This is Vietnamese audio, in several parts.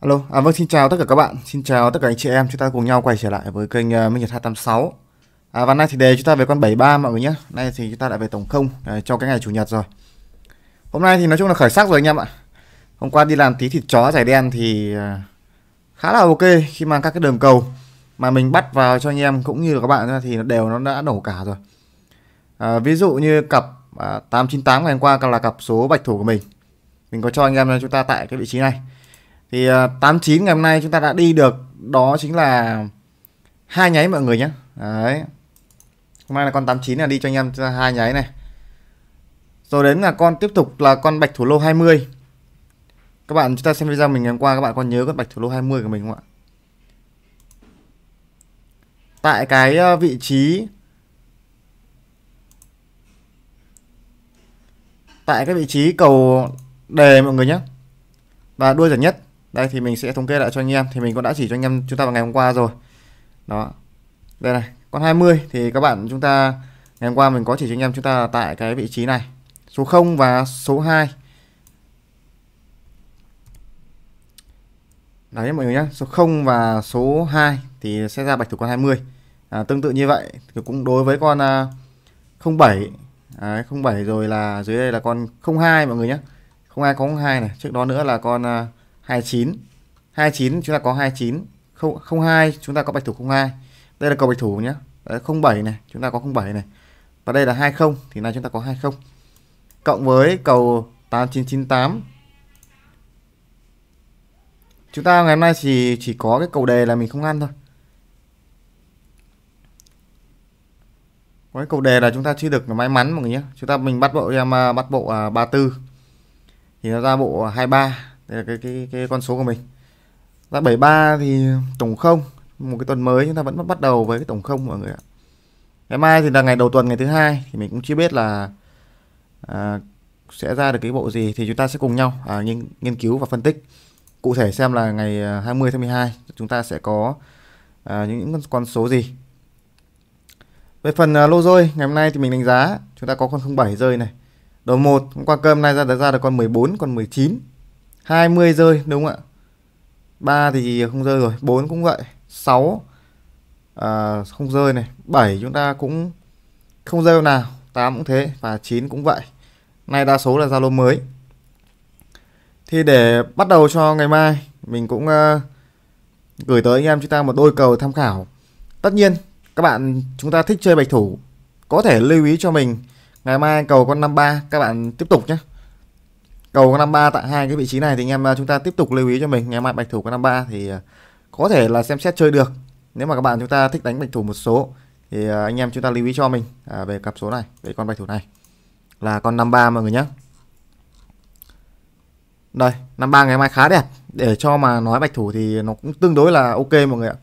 Alo, à vâng xin chào tất cả các bạn, xin chào tất cả anh chị em, chúng ta cùng nhau quay trở lại với kênh uh, Minh Nhật 286 à, Và nay thì đề chúng ta về con 73 mọi người nhé, nay thì chúng ta lại về tổng không uh, cho cái ngày Chủ nhật rồi Hôm nay thì nói chung là khởi sắc rồi anh em ạ Hôm qua đi làm tí thịt chó giải đen thì uh, khá là ok khi mà các cái đường cầu mà mình bắt vào cho anh em cũng như là các bạn thì nó đều nó đã nổ cả rồi à, Ví dụ như cặp uh, 898 ngày hôm qua là cặp số bạch thủ của mình Mình có cho anh em chúng ta tại cái vị trí này thì uh, à, 89 ngày hôm nay chúng ta đã đi được đó chính là hai nháy mọi người nhé đấy hôm nay là con 89 là đi cho anh em hai nháy này rồi đến là con tiếp tục là con bạch thủ lô 20 các bạn chúng ta xem video mình ngày hôm qua các bạn còn nhớ con bạch thủ lô 20 của mình không ạ tại cái ờ, vị trí tại cái vị trí cầu đề mọi người nhé và đuôi giải nhất đây thì mình sẽ thống kê lại cho anh em thì mình cũng đã chỉ cho anh em chúng ta vào ngày hôm qua rồi đó đây này con 20 thì các bạn chúng ta ngày hôm qua mình có chỉ cho anh em chúng ta tại cái vị trí này số 0 và số 2 đấy mọi người nhé số 0 và số 2 thì sẽ ra bạch thủ con 20 à, tương tự như vậy thì cũng đối với con à, 07 đấy, 07 rồi là dưới đây là con 02 mọi người nhé 02 có 02 này trước đó nữa là con à, 29 29 chúng ta có 29 không 02 chúng ta có bạch thủ 02 đây là cầu bạch thủ nhé Đấy, 07 này chúng ta có 07 này và đây là 20 thì là chúng ta có 20 cộng với cầu 8998 chúng ta ngày hôm nay chỉ chỉ có cái cầu đề là mình không ăn thôi có cái cầu đề là chúng ta chưa được may mắn mọi người nhé chúng ta mình bắt bộ em à, bắt bộ à, 34 thì nó ra bộ 23 à, đây là cái cái cái con số của mình ra 73 thì tổng không một cái tuần mới chúng ta vẫn bắt đầu với cái tổng không mọi người ạ ngày mai thì là ngày đầu tuần ngày thứ hai thì mình cũng chưa biết là à, sẽ ra được cái bộ gì thì chúng ta sẽ cùng nhau à, nghiên, nghiên cứu và phân tích cụ thể xem là ngày 20 à, tháng 12 chúng ta sẽ có à, những, những con số gì về phần uh, lô rơi ngày hôm nay thì mình đánh giá chúng ta có con 07 rơi này. Đầu một hôm qua cơm nay ra được ra được con 14, con 19, 20 rơi đúng không ạ 3 thì không rơi rồi 4 cũng vậy 6 à, không rơi này 7 chúng ta cũng không rơi nào 8 cũng thế và 9 cũng vậy nay đa số là Zalo mới thì để bắt đầu cho ngày mai mình cũng uh, gửi tới anh em chúng ta một đôi cầu tham khảo tất nhiên các bạn chúng ta thích chơi bạch thủ có thể lưu ý cho mình ngày mai cầu con 53 các bạn tiếp tục nhé cầu năm ba tặng hai cái vị trí này thì anh em à, chúng ta tiếp tục lưu ý cho mình ngày mai bạch thủ có năm ba thì à, có thể là xem xét chơi được nếu mà các bạn chúng ta thích đánh bạch thủ một số thì à, anh em chúng ta lưu ý cho mình về cặp số này về con bạch thủ này là con 53 mọi người nhé đây 53 ngày mai khá đẹp để cho mà nói bạch thủ thì nó cũng tương đối là ok mọi người ạ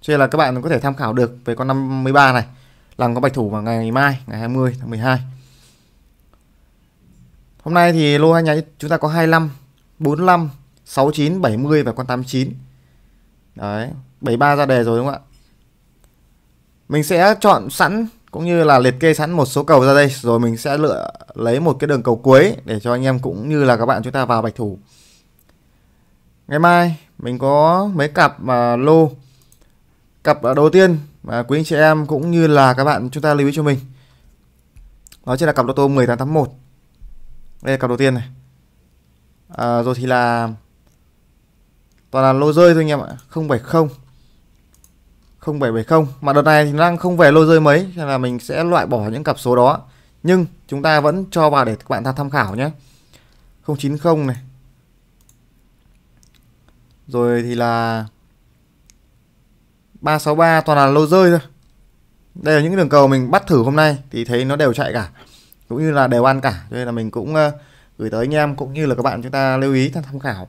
cho nên là các bạn có thể tham khảo được về con 53 này làm con bạch thủ vào ngày mai ngày 20 tháng 12 Hôm nay thì lô hai nháy chúng ta có 25, 45, 69, 70 và con 89. Đấy, 73 ra đề rồi đúng không ạ? Mình sẽ chọn sẵn cũng như là liệt kê sẵn một số cầu ra đây rồi mình sẽ lựa lấy một cái đường cầu cuối để cho anh em cũng như là các bạn chúng ta vào bạch thủ. Ngày mai mình có mấy cặp mà lô cặp đầu tiên mà quý anh chị em cũng như là các bạn chúng ta lưu ý cho mình. Đó chính là cặp lô tô 1881 đây là cặp đầu tiên này à, rồi thì là toàn là lô rơi thôi anh em ạ 070 0770 mà đợt này thì đang không về lô rơi mấy nên là mình sẽ loại bỏ những cặp số đó nhưng chúng ta vẫn cho vào để các bạn ta tham khảo nhé 090 này rồi thì là 363 toàn là lô rơi thôi đây là những đường cầu mình bắt thử hôm nay thì thấy nó đều chạy cả cũng như là đều ăn cả cho nên là mình cũng ờ, gửi tới anh em cũng như là các bạn chúng ta lưu ý tham khảo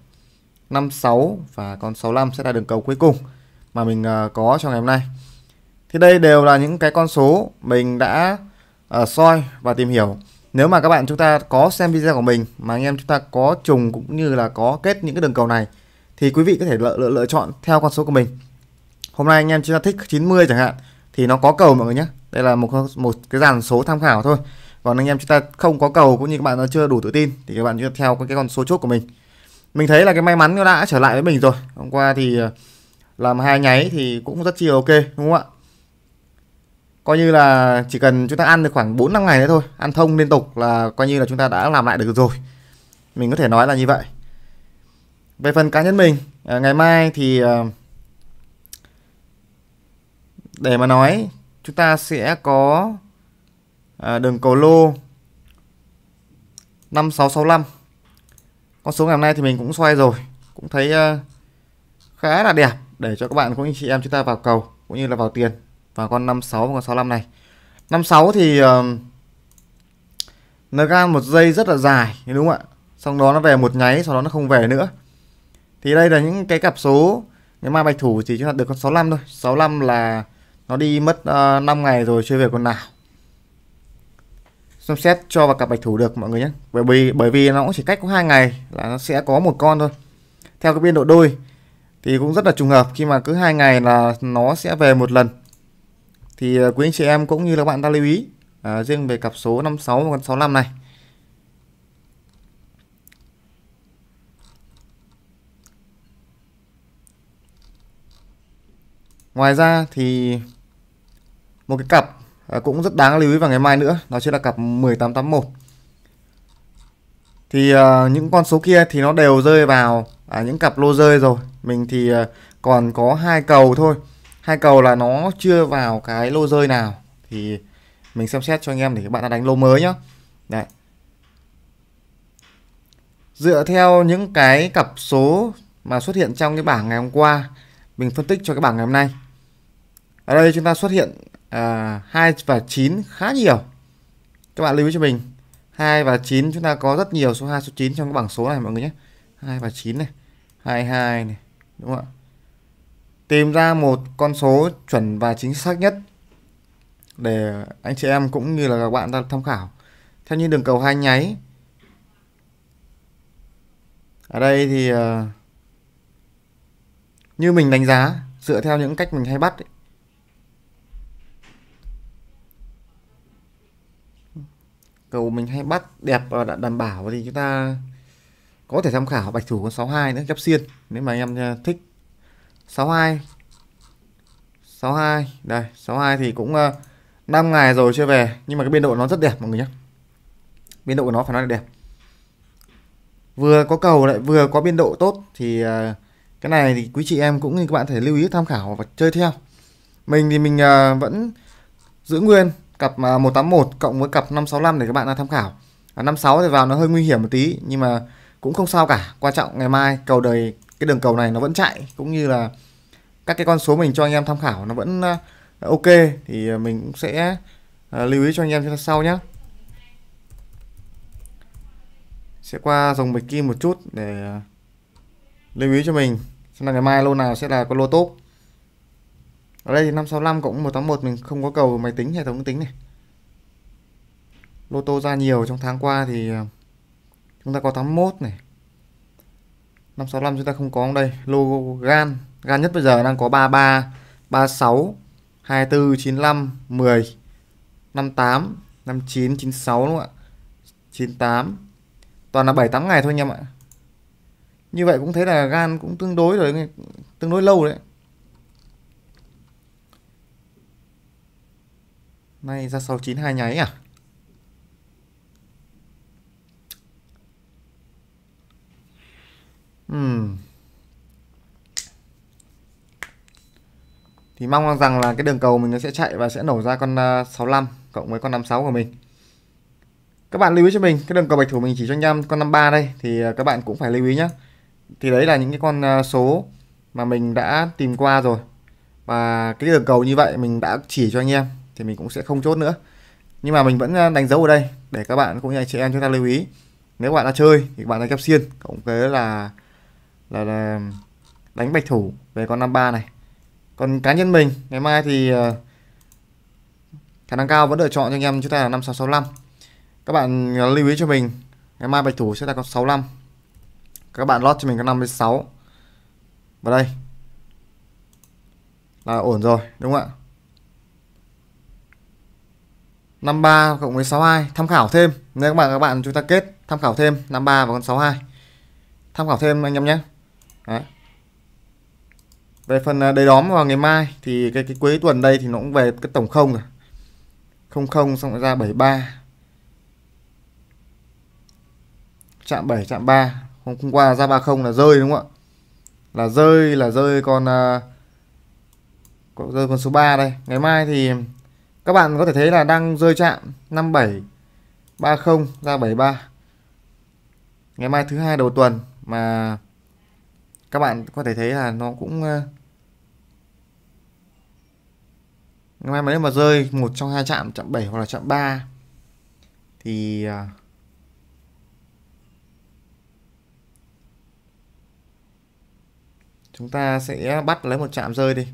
56 và con 65 sẽ là đường cầu cuối cùng mà mình ờ, có trong ngày hôm nay thì đây đều là những cái con số mình đã uh, soi và tìm hiểu nếu mà các bạn chúng ta có xem video của mình mà anh em chúng ta có trùng cũng như là có kết những cái đường cầu này thì quý vị có thể lựa, lựa, lựa chọn theo con số của mình hôm nay anh em chúng ta thích 90 chẳng hạn thì nó có cầu mọi người nhé đây là một một cái dàn số tham khảo thôi còn anh em chúng ta không có cầu cũng như các bạn nó chưa đủ tự tin thì các bạn cứ theo cái con số chốt của mình mình thấy là cái may mắn nó đã trở lại với mình rồi hôm qua thì ờ, làm hai nháy thì cũng rất chi là ok đúng không ạ coi như là chỉ cần chúng ta ăn được khoảng 4 năm ngày nữa thôi ăn thông liên tục là coi như là chúng ta đã làm lại được rồi mình có thể nói là như vậy về phần cá nhân mình ờ, ngày mai thì ờ, để mà nói chúng ta sẽ có À, đường cầu lô 5665 con số ngày hôm nay thì mình cũng xoay rồi cũng thấy ờ, khá là đẹp để cho các bạn cũng như chị em chúng ta vào cầu cũng như là vào tiền vào con 56 và con 65 này 56 thì nó NGA một giây rất là dài đúng không ạ xong đó nó về một nháy sau đó nó không về nữa thì đây là những cái cặp số ngày mai bạch thủ thì chúng ta được con 65 thôi 65 là nó đi mất uh, ờ, 5 ngày rồi chưa về con nào xem xét cho vào cặp bạch thủ được mọi người nhé bởi vì bởi vì nó cũng chỉ cách có hai ngày là nó sẽ có một con thôi theo cái biên độ đôi thì cũng rất là trùng hợp khi mà cứ hai ngày là nó sẽ về một lần thì ờ, quý anh chị em cũng như là bạn ta lưu ý à, riêng về cặp số 56 và 65 này ngoài ra thì một cái cặp À, cũng rất đáng lưu ý vào ngày mai nữa đó chính là cặp 1881 thì à, những con số kia thì nó đều rơi vào à, những cặp lô rơi rồi mình thì à, còn có hai cầu thôi hai cầu là nó chưa vào cái lô rơi nào thì mình xem xét cho anh em để các bạn đã đánh lô mới nhá Đấy. dựa theo những cái cặp số mà xuất hiện trong cái bảng ngày hôm qua mình phân tích cho cái bảng ngày hôm nay ở đây chúng ta xuất hiện à, 2 và 9 khá nhiều các bạn lưu ý cho mình 2 và 9 chúng ta có rất nhiều số 2 số 9 trong cái bảng số này mọi người nhé 2 và 9 này 22 này đúng không ạ tìm ra một con số chuẩn và chính xác nhất để anh chị em cũng như là các bạn ta tham khảo theo như đường cầu hai nháy ở đây thì ờ, như mình đánh giá dựa theo những cách mình hay bắt ấy, cầu mình hay bắt đẹp và đã đảm bảo thì chúng ta có thể tham khảo bạch thủ con 62 nữa gấp xiên nếu mà anh em à, thích 62 62 đây 62 thì cũng 5 à, ngày rồi chưa về nhưng mà cái biên độ nó rất đẹp mọi người nhé biên độ của nó phải nói là đẹp vừa có cầu lại vừa có biên độ tốt thì à, cái này thì quý chị em cũng như các bạn thể lưu ý tham khảo và chơi theo mình thì mình vẫn giữ nguyên cặp 181 à, cộng với cặp 565 để các bạn tham khảo à, 56 thì vào nó hơi nguy hiểm một tí nhưng mà cũng không sao cả quan trọng ngày mai cầu đời cái đường cầu này nó vẫn chạy cũng như là các cái con số mình cho anh em tham khảo nó vẫn à, ok thì à, mình cũng sẽ lưu ý cho anh em sau nhé sẽ qua dòng bạch kim một chút để lưu ý cho mình xem là ngày mai lô nào sẽ là con lô tốt ở đây thì 565 cộng 181 mình không có cầu máy tính hệ thống tính này lô tô ra nhiều trong tháng qua thì ờ, chúng ta có 81 này 565 chúng ta không có đây lô gan gan nhất bây giờ đang có 33 36 24 95 10 58 59 96 đúng không ạ 98 toàn là 78 ngày thôi anh em ạ như vậy cũng thấy là gan cũng tương đối rồi tương đối lâu đấy Nay ra 692 nháy à? Uhm. Thì mong rằng là cái đường cầu mình nó sẽ chạy và sẽ nổ ra con 65 à, cộng với con 56 của mình. Các bạn lưu ý cho mình, cái đường cầu bạch thủ mình chỉ cho anh em con 53 đây thì à, các bạn cũng phải lưu ý nhé. Thì đấy là những cái con à, số mà mình đã tìm qua rồi. Và cái đường cầu như vậy mình đã chỉ cho anh em thì mình cũng sẽ không chốt nữa nhưng mà mình vẫn à, đánh dấu ở đây để các bạn cũng như chị em chúng ta lưu ý nếu bạn đã chơi thì bạn đánh cặp xiên cộng kế là, là là đánh bạch thủ về con 53 này còn cá nhân mình ngày mai thì à, khả năng cao vẫn lựa chọn cho anh em chúng ta là 5665 các bạn lưu ý cho mình ngày mai bạch thủ sẽ là con 65 các bạn lót cho mình con 56 vào đây là ổn rồi đúng không ạ 53 cộng với 62 tham khảo thêm nếu các bạn các bạn chúng ta kết tham khảo thêm 53 và con 62 tham khảo thêm anh em nhé Đấy. về phần à, đầy đóm vào ngày mai thì cái cái cuối tuần đây thì nó cũng về cái tổng không rồi không không xong rồi ra 73 chạm 7 chạm 3 hôm, hôm qua ra 30 là rơi đúng không ạ là rơi là rơi con uh, rơi con số 3 đây ngày mai thì các bạn có thể thấy là đang rơi chạm 57 30 ra 73 ngày mai thứ hai đầu tuần mà các bạn có thể thấy là nó cũng ờ, ngày mai mà nếu mà rơi một trong hai chạm chạm 7 hoặc là chạm 3 thì ờ, chúng ta sẽ bắt lấy một chạm rơi đi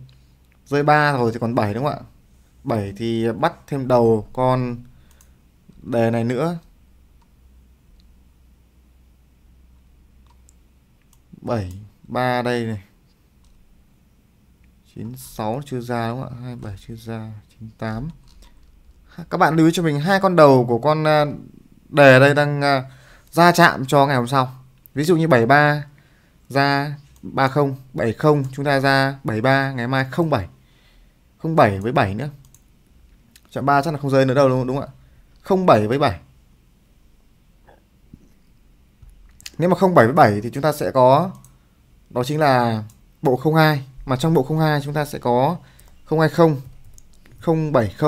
rơi 3 rồi thì còn 7 đúng không ạ 7 thì bắt thêm đầu con đề này nữa 7 3 đây này 96 chưa ra đúng không ạ 27 chưa ra 98 các bạn lưu ý cho mình hai con đầu của con à, đề đây đang à, ra chạm cho ngày hôm sau ví dụ như 73 ra 30 70 chúng ta ra 73 ngày mai 07 07 với 7 nữa Chạm 3 chắc là không rơi nữa đâu đúng, đúng không ạ? 07 với 7. Nếu mà 07 với 7 thì chúng ta sẽ có đó chính là bộ 02 mà trong bộ 02 chúng ta sẽ có 020 070 uh,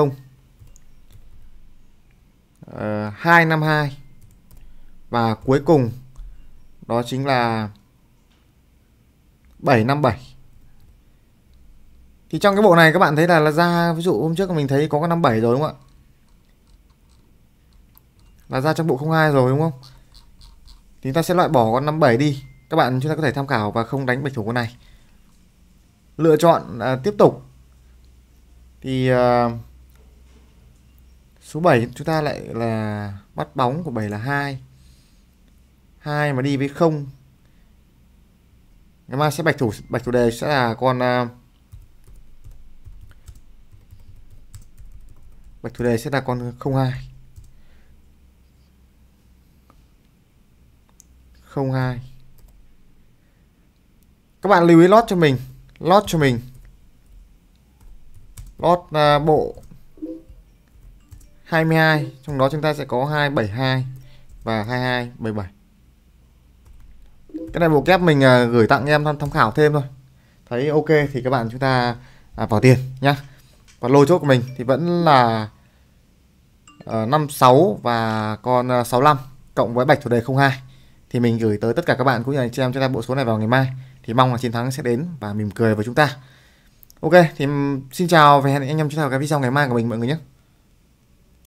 252 và cuối cùng đó chính là 757 thì trong cái bộ này các bạn thấy là, là ra ví dụ hôm trước mình thấy có con 57 rồi đúng không ạ? Là ra trong bộ 02 rồi đúng không? Thì chúng ta sẽ loại bỏ con 57 đi. Các bạn chúng ta có thể tham khảo và không đánh bạch thủ con này. Lựa chọn à, tiếp tục. Thì à, số 7 chúng ta lại là bắt bóng của 7 là 2. 2 mà đi với 0. Ngày mai sẽ bạch thủ bạch thủ đề sẽ là con uh, bạch chủ đề sẽ là con 02 02 các bạn lưu ý lót cho mình lót cho mình lót uh, bộ 22 trong đó chúng ta sẽ có 272 và 2277 cái này bộ kép mình à, gửi tặng em tham khảo thêm thôi thấy ok thì các bạn chúng ta à, vào tiền nhá và lô chốt của mình thì vẫn là ờ, uh, 56 và con 65 ờ, cộng với bạch chủ đề 02 thì mình gửi tới tất cả các bạn cũng như anh chị em chúng ta bộ số này vào ngày mai thì mong là chiến thắng sẽ đến và mỉm cười với chúng ta ok thì ừ, xin chào và hẹn anh em chúng ta vào cái video ngày mai của mình mọi người nhé